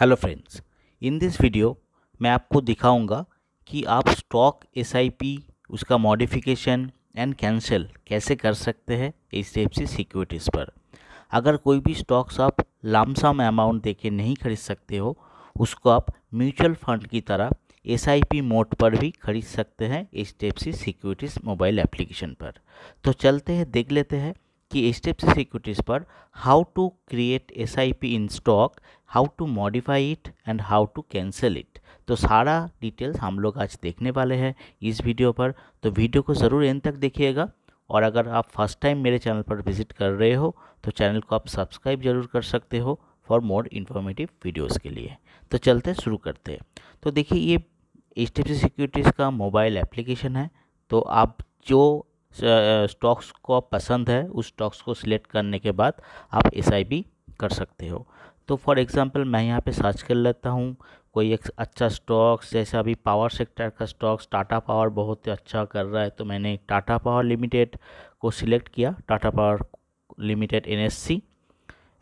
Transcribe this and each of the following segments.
hello friends in this video मैं आपको दिखाऊंगा कि आप स्टॉक एसआईपी उसका मॉडिफिकेशन एंड कैंसिल कैसे कर सकते हैं H D F C securities पर अगर कोई भी स्टॉक्स आप लामसम अमाउंट देके नहीं खरीद सकते हो उसको आप म्यूचुअल फंड की तरह एस आई पी मोड पर भी खरीद सकते हैं H D F C securities mobile application पर तो चलते हैं देख लेते हैं कि सी सिक्योरिटीज़ पर create S I P in stock how to modify it and how to cancel it तो सारा डिटेल्स हम लोग आज देखने वाले हैं इस वीडियो पर तो वीडियो को ज़रूर एंड तक देखिएगा और अगर आप फर्स्ट टाइम मेरे चैनल पर विजिट कर रहे हो तो चैनल को आप सब्सक्राइब जरूर कर सकते हो फॉर मोर इन्फॉर्मेटिव वीडियोज़ के लिए तो चलते शुरू करते हैं तो देखिए ये एच सिक्योरिटीज़ का मोबाइल एप्लीकेशन है तो आप जो स्टॉक्स को पसंद है उस स्टॉक्स को सिलेक्ट करने के बाद आप एस कर सकते हो तो फॉर एग्ज़ाम्पल मैं यहाँ पे सर्च कर लेता हूँ कोई एक अच्छा स्टॉक्स जैसे अभी पावर सेक्टर का स्टॉक्स टाटा पावर बहुत अच्छा कर रहा है तो मैंने टाटा पावर लिमिटेड को सिलेक्ट किया Tata power limited N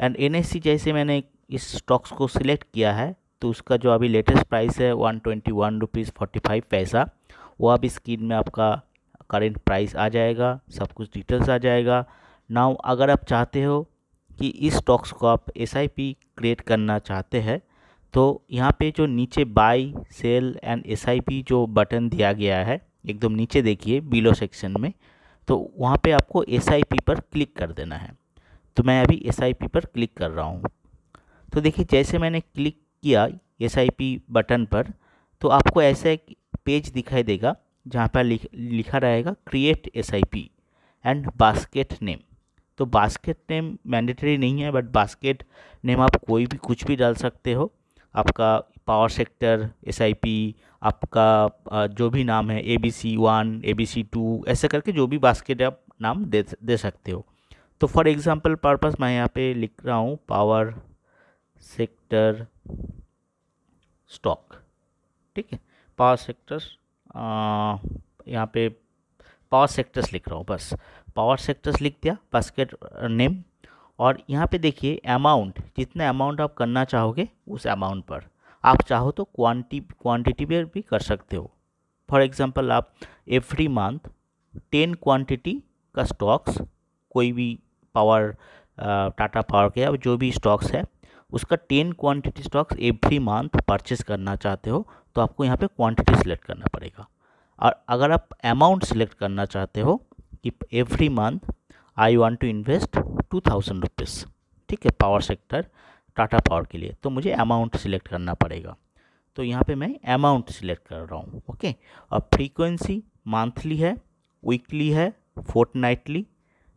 and N जैसे मैंने इस स्टॉक्स को सिलेक्ट किया है तो उसका जो अभी लेटेस्ट प्राइस है one twenty one rupees forty five पैसा वो अब स्क्रीन में आपका करेंट प्राइस आ जाएगा सब कुछ डिटेल्स आ जाएगा नाउ अगर आप चाहते हो कि इस स्टॉक्स को आप एस क्रिएट करना चाहते हैं तो यहाँ पे जो नीचे बाई सेल एंड एस जो बटन दिया गया है एकदम नीचे देखिए बिलो सेक्शन में तो वहाँ पे आपको एस पर क्लिक कर देना है तो मैं अभी एस पर क्लिक कर रहा हूँ तो देखिए जैसे मैंने क्लिक किया एस बटन पर तो आपको ऐसा एक पेज दिखाई देगा जहाँ पर लिख, लिखा रहेगा create S I P and basket name तो बास्केट नेम मैंडेटरी नहीं है बट बास्केट नेम आप कोई भी कुछ भी डाल सकते हो आपका power sector S I P आपका जो भी नाम है A B C one A B C two ऐसे करके जो भी बास्केट आप नाम दे दे सकते हो तो फॉर एग्ज़ाम्पल पर्पज़ मैं यहाँ पे लिख रहा हूँ पावर सेक्टर स्टॉक ठीक है पावर सेक्टर यहाँ पे पावर सेक्टर्स लिख रहा हूँ बस पावर सेक्टर्स लिख दिया बास्केट नेम uh, और यहाँ पे देखिए अमाउंट जितना अमाउंट आप करना चाहोगे उस अमाउंट पर आप चाहो तो क्वान्टी क्वान्टिटी पर भी कर सकते हो फॉर एग्ज़ाम्पल आप एवरी मंथ टेन क्वान्टिटी का स्टॉक्स कोई भी पावर टाटा पावर के या जो भी स्टॉक्स है उसका ten quantity stocks every month purchase करना चाहते हो तो आपको यहाँ पे क्वांटिटी सिलेक्ट करना पड़ेगा और अगर आप अमाउंट सिलेक्ट करना चाहते हो कि every month I want to invest two thousand rupees ठीक है पावर सेक्टर टाटा पावर के लिए तो मुझे अमाउंट सिलेक्ट करना पड़ेगा तो यहाँ पर मैं अमाउंट सिलेक्ट कर रहा हूँ ओके और फ्रीकुंसी मंथली है वीकली है फोर्थ नाइटली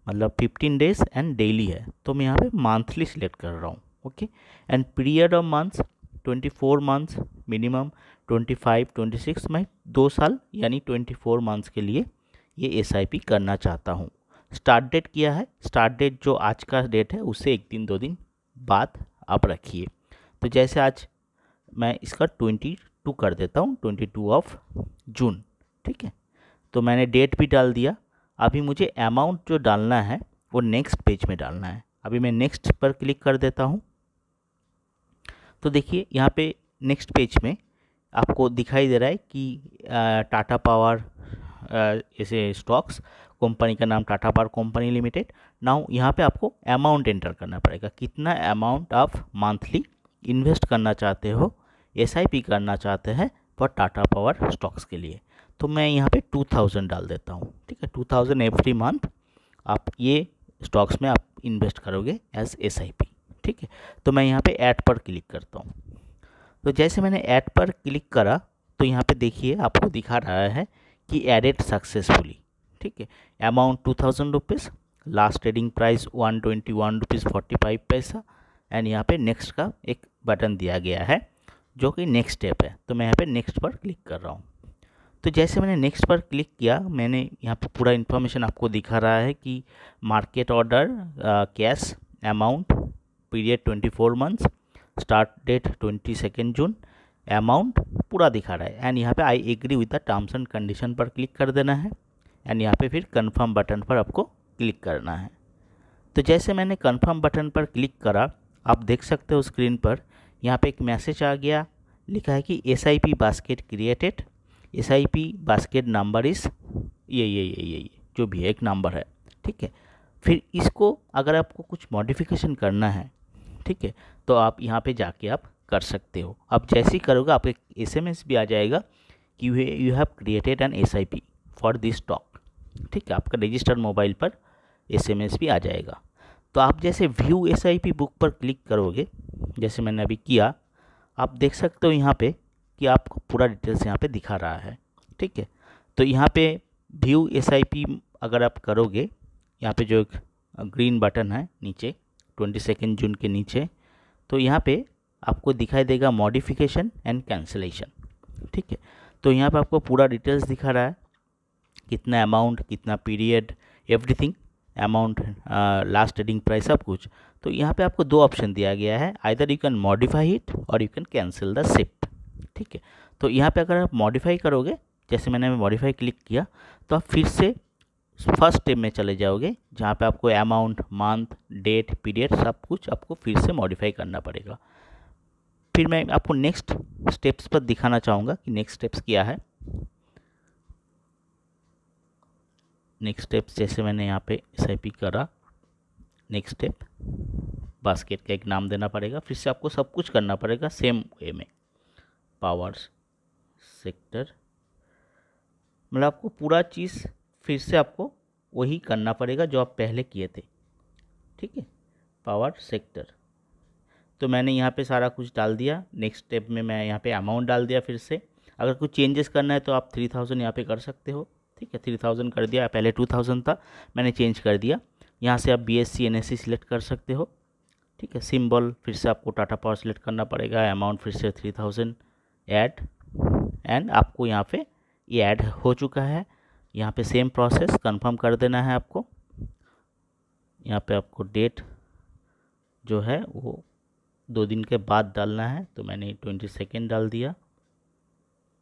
मतलब फिफ्टीन डेज एंड डेली है तो मैं यहाँ पे मंथली सिलेक्ट कर रहा हूँ okay and period of months 24 months minimum 25 26 मैं दो साल यानी 24 मंथ्स के लिए ये पी करना चाहता हूँ स्टार्ट डेट किया है स्टार्ट डेट जो आज का डेट है उससे एक दिन दो दिन बाद आप रखिए तो जैसे आज मैं इसका 22 कर देता हूँ 22 ऑफ जून ठीक है तो मैंने डेट भी डाल दिया अभी मुझे अमाउंट जो डालना है वो नेक्स्ट पेज में डालना है अभी मैं नेक्स्ट पर क्लिक कर देता हूँ तो देखिए यहाँ पे नेक्स्ट पेज में आपको दिखाई दे रहा है कि टाटा पावर ऐसे स्टॉक्स कंपनी का नाम Tata power company limited now यहाँ पे आपको अमाउंट एंटर करना पड़ेगा कितना अमाउंट आप मंथली इन्वेस्ट करना चाहते हो एस करना चाहते हैं फॉर टाटा पावर स्टॉक्स के लिए तो मैं यहाँ पे 2000 डाल देता हूँ ठीक है 2000 एवरी मंथ आप ये स्टॉक्स में आप इन्वेस्ट करोगे एज एस आई पी ठीक है तो मैं यहाँ पे ऐड पर क्लिक करता हूँ तो जैसे मैंने ऐड पर क्लिक करा तो यहाँ पे देखिए आपको दिखा रहा है कि एडेड सक्सेसफुली ठीक है amount two thousand rupees last trading price one twenty one rupees forty five पैसा एंड यहाँ पे नेक्स्ट का एक बटन दिया गया है जो कि नेक्स्ट स्टेप है तो मैं यहाँ पर नेक्स्ट पर क्लिक कर रहा हूँ तो जैसे मैंने नेक्स्ट पर क्लिक किया मैंने यहाँ पे पूरा इन्फॉर्मेशन आपको दिखा रहा है कि market order cash amount period twenty four months start date twenty second June amount पूरा दिखा रहा है एंड यहाँ पे I agree with the terms and condition पर क्लिक कर देना है एंड यहाँ पे फिर कंफर्म बटन पर आपको क्लिक करना है तो जैसे मैंने कंफर्म बटन पर क्लिक करा आप देख सकते हो स्क्रीन पर यहाँ पे एक मैसेज आ गया लिखा है कि S I P basket created S I P basket number इस ये ये ये ये ये जो भी एक नंबर है ठीक है फिर इसको अगर आपको कुछ मॉडिफिकेशन करना है ठीक है तो आप यहाँ पे जाके आप कर सकते हो आप जैसे ही करोगे आपको एक एस भी आ जाएगा कि you you have created an S I P for this stock ठीक है आपका रजिस्टर्ड मोबाइल पर एस एम एस भी आ जाएगा तो आप जैसे view S I P book पर क्लिक करोगे जैसे मैंने अभी किया आप देख सकते हो यहाँ पे कि आपको पूरा डिटेल्स यहाँ पे दिखा रहा है ठीक है तो यहाँ पे व्यू एस आई पी अगर आप करोगे यहाँ पे जो एक ग्रीन बटन है नीचे ट्वेंटी सेकेंड जून के नीचे तो यहाँ पे आपको दिखाई देगा मॉडिफिकेशन एंड कैंसिलेशन ठीक है तो यहाँ पे आपको पूरा डिटेल्स दिखा रहा है कितना अमाउंट कितना period everything amount last trading price सब कुछ तो यहाँ पे आपको दो ऑप्शन दिया गया है either you can modify it और you can cancel the shift ठीक है तो यहाँ पे अगर आप मॉडिफाई करोगे जैसे मैंने मॉडिफाई क्लिक किया तो आप फिर से फर्स्ट स्टेप में चले जाओगे जहाँ पे आपको अमाउंट मंथ डेट पीरियड सब कुछ आपको फिर से मॉडिफाई करना पड़ेगा फिर मैं आपको नेक्स्ट स्टेप्स पर दिखाना चाहूँगा कि नेक्स्ट स्टेप्स क्या है नेक्स्ट स्टेप्स जैसे मैंने यहाँ पे एस करा नेक्स्ट स्टेप बास्केट का एक नाम देना पड़ेगा फिर से आपको सब कुछ करना पड़ेगा सेम वे में पावर्स सेक्टर मतलब आपको पूरा चीज़ फिर से आपको वही करना पड़ेगा जो आप पहले किए थे ठीक है पावर सेक्टर तो मैंने यहाँ पे सारा कुछ डाल दिया नेक्स्ट स्टेप में मैं यहाँ पे अमाउंट डाल दिया फिर से अगर कुछ चेंजेस करना है तो आप थ्री थाउजेंड यहाँ पर कर सकते हो ठीक है थ्री थाउजेंड कर दिया पहले टू थाउजेंड था मैंने चेंज कर दिया यहाँ से आप B S C N S C select कर सकते हो ठीक है सिम्बल फिर से आपको टाटा पावर सिलेक्ट करना पड़ेगा अमाउंट फिर से थ्री थाउजेंड एड एंड आपको यहाँ पे ये ऐड हो चुका है यहाँ पे सेम प्रोसेस कंफर्म कर देना है आपको यहाँ पे आपको डेट जो है वो दो दिन के बाद डालना है तो मैंने ट्वेंटी सेकेंड डाल दिया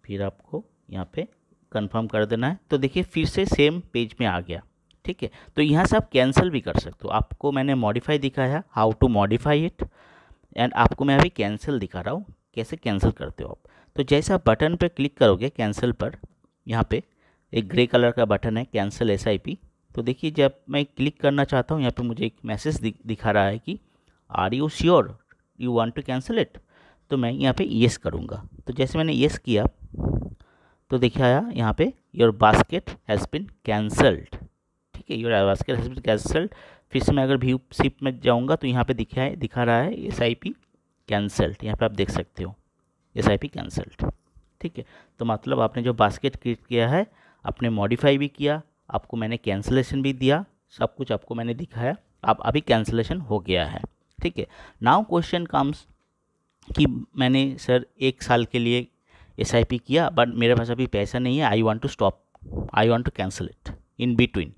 फिर आपको यहाँ पे कंफर्म कर देना है तो देखिए फिर से सेम पेज में आ गया ठीक है तो यहाँ से आप कैंसिल भी कर सकते हो आपको मैंने मॉडिफाई दिखाया how to modify it and आपको मैं अभी कैंसिल दिखा रहा हूँ कैसे कैंसिल करते हो आप तो जैसे आप बटन पर क्लिक करोगे कैंसिल पर यहाँ पे एक ग्रे कलर का बटन है कैंसिल एस तो देखिए जब मैं क्लिक करना चाहता हूँ यहाँ पे मुझे एक मैसेज दिखा रहा है कि are you sure you want to cancel it तो मैं यहाँ पे येस करूँगा तो जैसे मैंने येस किया तो देखिए आया यहाँ पे your basket has been cancelled ठीक है your basket has been cancelled फिर से मैं अगर व्यू सिप में जाऊँगा तो यहाँ पे दिखा है दिखा रहा है एस आई पी कैंसल्ड यहाँ पर आप देख सकते हो एस आई पी कैंसल्ड ठीक है तो मतलब आपने जो बास्केट क्रिएट किया है आपने मॉडिफाई भी किया आपको मैंने कैंसलेशन भी दिया सब कुछ आपको मैंने दिखाया आप अभी कैंसलेशन हो गया है ठीक है नाउ क्वेश्चन कम्स कि मैंने सर एक साल के लिए एस किया बट मेरे पास अभी पैसा नहीं है I want to stop I want to cancel it in between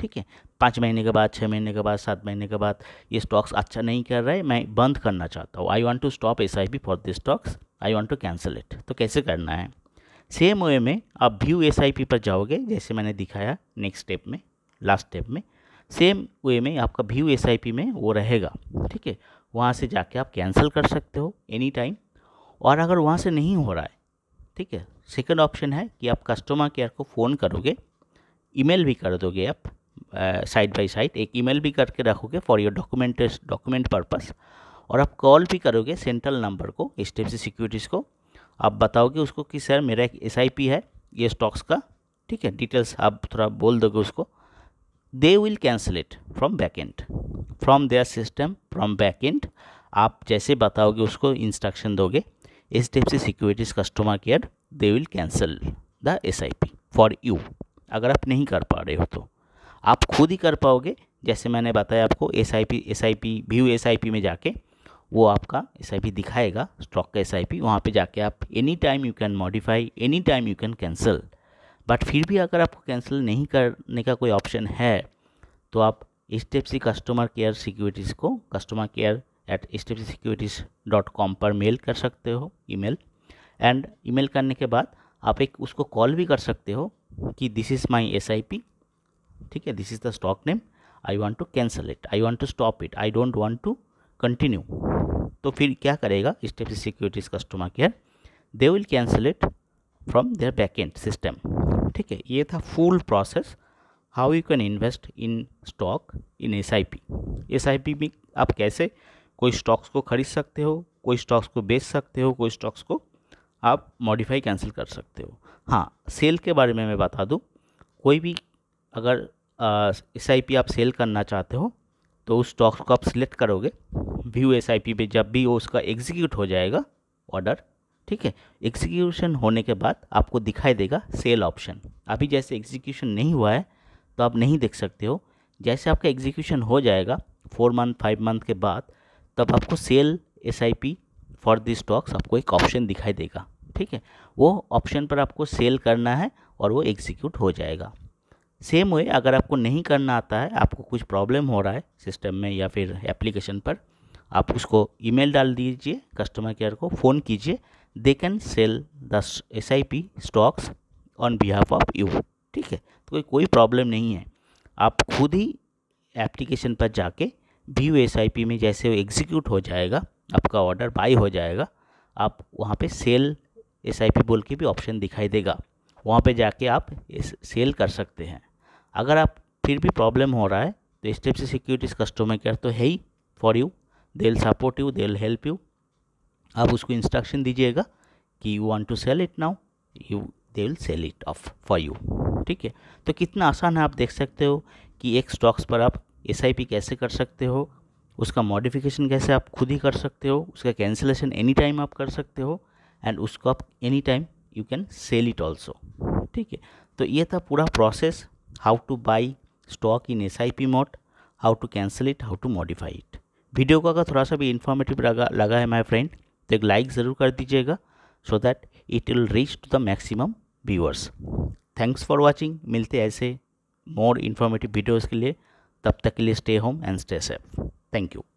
ठीक है पाँच महीने के बाद छः महीने के बाद सात महीने के बाद ये स्टॉक्स अच्छा नहीं कर रहा है मैं बंद करना चाहता हूँ I want to stop S for this stocks I want to cancel it तो कैसे करना है सेम वे में आप व्यू एस पर जाओगे जैसे मैंने दिखाया नेक्स्ट स्टेप में लास्ट स्टेप में सेम वे में आपका व्यू एस में वो रहेगा ठीक है वहाँ से जाके आप कैंसिल कर सकते हो एनी टाइम और अगर वहाँ से नहीं हो रहा है ठीक है सेकेंड ऑप्शन है कि आप कस्टमर केयर को फ़ोन करोगे ईमेल भी कर दोगे आप साइड बाय साइड एक ईमेल भी करके रखोगे for your document document purpose और आप कॉल भी करोगे सेंट्रल नंबर को एच सिक्योरिटीज़ को आप बताओगे उसको कि सर मेरा एक एस है ये स्टॉक्स का ठीक है डिटेल्स आप थोड़ा बोल दोगे उसको they will cancel it from back end from their system from back end आप जैसे बताओगे उसको इंस्ट्रक्शन दोगे H D F C securities customer care they will cancel the S I P for you अगर आप नहीं कर पा रहे हो तो आप खुद ही कर पाओगे जैसे मैंने बताया आपको S I P S I P view S I P में जाके वो आपका एस आई पी दिखाएगा स्टॉक का एस आई पी वहाँ पर जाके आप any time you can modify any time you can cancel but फिर भी अगर आपको कैंसिल नहीं करने का कोई ऑप्शन है तो आप H D F C customer care securities को customer care at H D F C securities dot com पर मेल कर सकते हो ईमेल एंड ईमेल करने के बाद आप एक उसको कॉल भी कर सकते हो कि this is my S I P ठीक है this is the stock name I want to cancel it I want to stop it I don't want to continue तो फिर क्या करेगा step securities customer care they will cancel it from their backend system ठीक है ये था full process how you can invest in stock in S I P S I P में आप कैसे कोई स्टॉक्स को खरीद सकते हो कोई स्टॉक्स को बेच सकते हो कोई स्टॉक्स को आप मॉडिफाई कैंसिल कर सकते हो हाँ सेल के बारे में मैं बता दूँ कोई भी अगर एस आई पी आप सेल करना चाहते हो तो उस स्टॉक्स को आप सिलेक्ट करोगे व्यू एस आई पी पे जब भी वो उसका एग्जीक्यूट हो जाएगा ऑर्डर ठीक है एग्जीक्यूशन होने के बाद आपको दिखाई देगा सेल ऑप्शन अभी जैसे एग्जीक्यूशन नहीं हुआ है तो आप नहीं देख सकते हो जैसे आपका एग्जीक्यूशन हो जाएगा फोर मंथ फाइव मंथ के बाद तब आपको sell S I P for this stocks आपको एक ऑप्शन दिखाई देगा ठीक है वो ऑप्शन पर आपको सेल करना है और वो एग्जीक्यूट हो जाएगा सेम वे अगर आपको नहीं करना आता है आपको कुछ प्रॉब्लम हो रहा है सिस्टम में या फिर एप्लीकेशन पर आप उसको ईमेल डाल दीजिए कस्टमर केयर को फ़ोन कीजिए they can sell the S I P stocks on behalf of you ठीक है तो कोई प्रॉब्लम नहीं है आप खुद ही एप्लीकेशन पर जाके व्यू एस आई पी में जैसे एग्जीक्यूट हो जाएगा आपका ऑर्डर बाई हो जाएगा आप वहाँ पे सेल एस आई पी बोल के भी ऑप्शन दिखाई देगा वहाँ पे जाके आप सेल कर सकते हैं अगर आप फिर भी प्रॉब्लम हो रहा है तो स्टेप से सिक्योरिटीज कस्टमर केयर तो है ही for you they will support you they will help you आप उसको इंस्ट्रक्शन दीजिएगा कि you want to sell it now you they will sell it off for you ठीक है तो कितना आसान है आप देख सकते हो कि एक स्टॉक्स पर आप एस कैसे कर सकते हो उसका मॉडिफिकेशन कैसे आप खुद ही कर सकते हो उसका कैंसिलेशन एनी टाइम आप कर सकते हो एंड उसको आप any time you can sell it also ठीक है तो ये था पूरा process how to buy stock in S I P mode how to cancel it how to modify it video को अगर थोड़ा सा भी इन्फॉर्मेटिव लगा लगा है माई फ्रेंड तो एक लाइक ज़रूर कर दीजिएगा so that it will reach to the maximum viewers thanks for watching मिलते ऐसे मोर इन्फॉर्मेटिव वीडियोज़ के लिए तब तक के लिए stay home and stay safe thank you